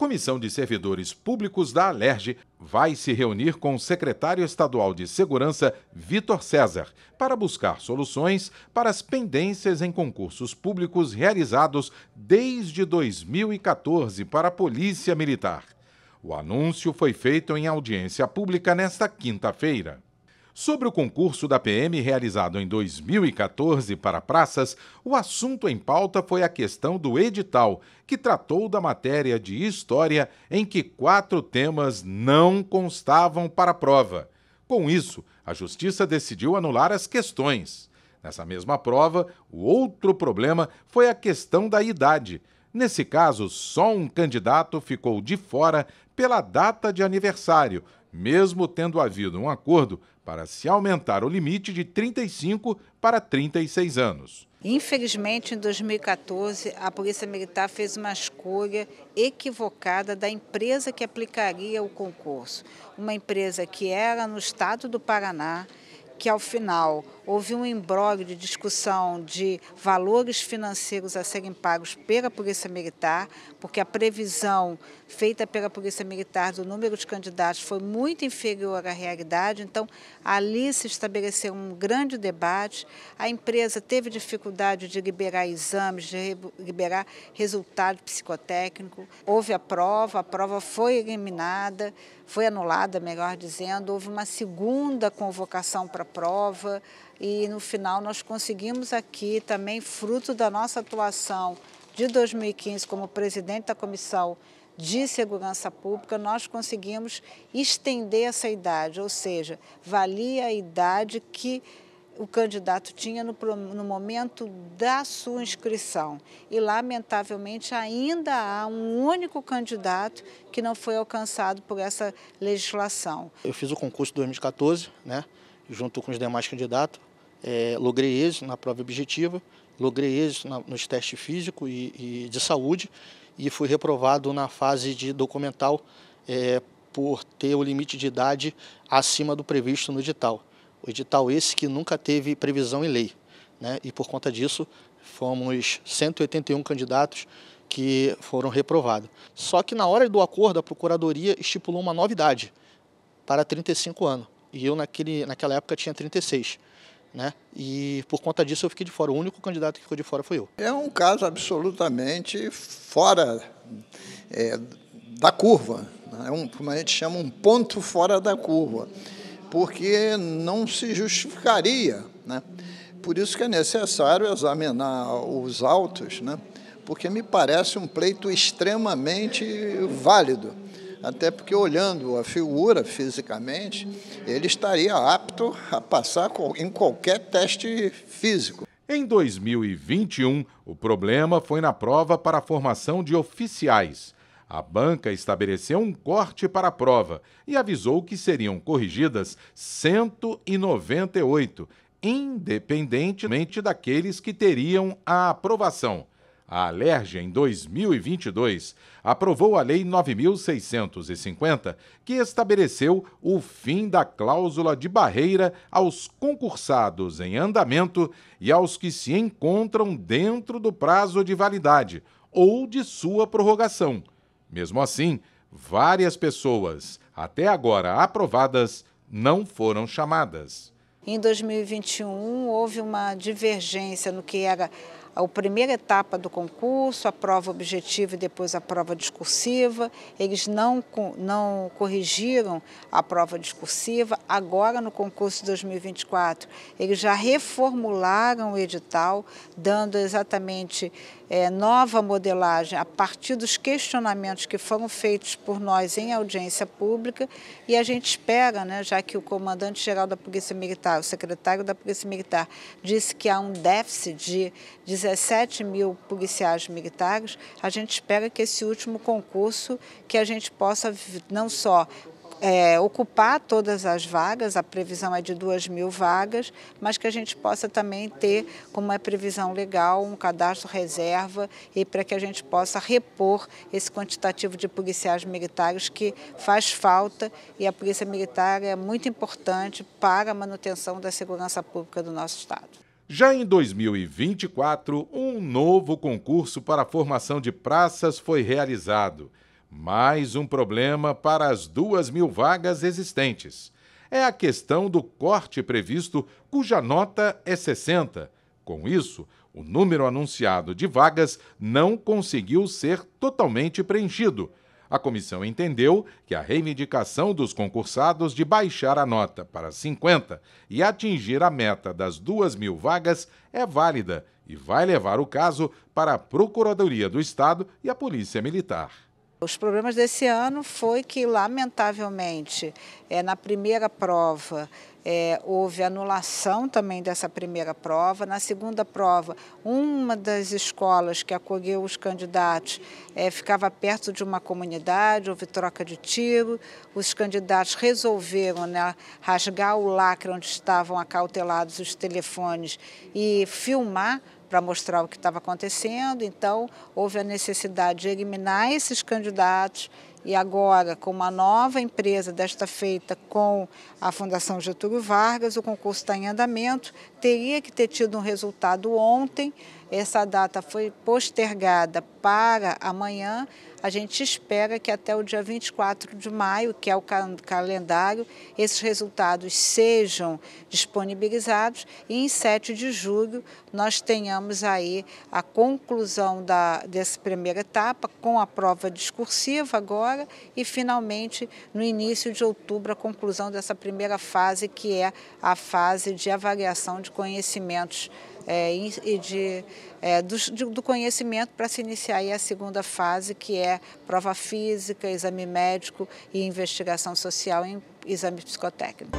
Comissão de Servidores Públicos da Alerj vai se reunir com o secretário estadual de Segurança, Vitor César, para buscar soluções para as pendências em concursos públicos realizados desde 2014 para a Polícia Militar. O anúncio foi feito em audiência pública nesta quinta-feira. Sobre o concurso da PM realizado em 2014 para praças, o assunto em pauta foi a questão do edital, que tratou da matéria de história em que quatro temas não constavam para a prova. Com isso, a Justiça decidiu anular as questões. Nessa mesma prova, o outro problema foi a questão da idade. Nesse caso, só um candidato ficou de fora pela data de aniversário, mesmo tendo havido um acordo para se aumentar o limite de 35 para 36 anos. Infelizmente, em 2014, a Polícia Militar fez uma escolha equivocada da empresa que aplicaria o concurso. Uma empresa que era no estado do Paraná, que ao final houve um imbróglio de discussão de valores financeiros a serem pagos pela Polícia Militar, porque a previsão feita pela Polícia Militar do número de candidatos foi muito inferior à realidade, então ali se estabeleceu um grande debate. A empresa teve dificuldade de liberar exames, de liberar resultado psicotécnico. Houve a prova, a prova foi eliminada, foi anulada, melhor dizendo. Houve uma segunda convocação para a prova e no final nós conseguimos aqui também, fruto da nossa atuação de 2015 como presidente da comissão de segurança pública, nós conseguimos estender essa idade, ou seja, valia a idade que o candidato tinha no, no, momento da sua inscrição. E, lamentavelmente, ainda há um único candidato que não foi alcançado por essa legislação. Eu fiz o concurso em 2014, né, junto com os demais candidatos é, logrei êxito na prova objetiva, logrei êxito na, nos testes físico e, e, de saúde e fui reprovado na fase de documental é, por ter o limite de idade acima do previsto no edital. O edital esse que nunca teve previsão em lei. Né? E por conta disso, fomos 181 candidatos que foram reprovados. Só que na hora do acordo, a Procuradoria estipulou uma novidade para 35 anos. E eu, naquele, naquela época, tinha 36 né? E por conta disso eu fiquei de fora. O único candidato que ficou de fora foi eu. É um caso absolutamente fora é, da curva. Né? É um, como a gente chama, um ponto fora da curva, porque não se justificaria, né? Por isso que é necessário examinar os autos, né? porque me parece um pleito extremamente válido até porque olhando a figura fisicamente, ele estaria apto a passar em qualquer teste físico. Em 2021, o problema foi na prova para a formação de oficiais. A banca estabeleceu um corte para a prova e avisou que seriam corrigidas 198, independentemente daqueles que teriam a aprovação. A Alerj, em 2022, aprovou a Lei 9.650, que estabeleceu o fim da cláusula de barreira aos concursados em andamento e aos que se encontram dentro do prazo de validade ou de sua prorrogação. Mesmo assim, várias pessoas, até agora aprovadas, não foram chamadas. Em 2021, houve uma divergência no que era a primeira etapa do concurso, a prova objetiva e depois a prova discursiva. Eles não, não corrigiram a prova discursiva. Agora, no concurso de 2024, eles já reformularam o edital, dando exatamente é, nova modelagem a partir dos questionamentos que foram feitos por nós em audiência pública. E a gente espera, né, já que o comandante-geral da Polícia Militar, o secretário da Polícia Militar, disse que há um déficit de 17 mil policiais militares, a gente espera que esse último concurso, que a gente possa não só é, ocupar todas as vagas, a previsão é de 2 mil vagas, mas que a gente possa também ter, como uma é previsão legal, um cadastro reserva e para que a gente possa repor esse quantitativo de policiais militares que faz falta e a Polícia Militar é muito importante para a manutenção da segurança pública do nosso Estado. Já em 2024, um novo concurso para a formação de praças foi realizado. Mais um problema para as duas mil vagas existentes. É a questão do corte previsto, cuja nota é 60. Com isso, o número anunciado de vagas não conseguiu ser totalmente preenchido, a comissão entendeu que a reivindicação dos concursados de baixar a nota para 50 e atingir a meta das 2 mil vagas é válida e vai levar o caso para a Procuradoria do Estado e a Polícia Militar. Os problemas desse ano foi que, lamentavelmente, é, na primeira prova é, houve anulação também dessa primeira prova. Na segunda prova, uma das escolas que acolheu os candidatos é, ficava perto de uma comunidade, houve troca de tiro. Os candidatos resolveram né, rasgar o lacre onde estavam acautelados os telefones e filmar para mostrar o que estava acontecendo. Então, houve a necessidade de eliminar esses candidatos e agora, com uma nova empresa, desta feita com a Fundação Getúlio Vargas, o concurso está em andamento, teria que ter tido um resultado ontem, essa data foi postergada para amanhã, a gente espera que até o dia 24 de maio, que é o calendário, esses resultados sejam disponibilizados e em 7 de julho nós tenhamos aí a conclusão da, dessa primeira etapa com a prova discursiva agora e finalmente no início de outubro a conclusão dessa primeira fase que é a fase de avaliação de conhecimentos é, e de, é, do, do conhecimento para se iniciar aí a segunda fase que é prova física, exame médico e investigação social em exame psicotécnico.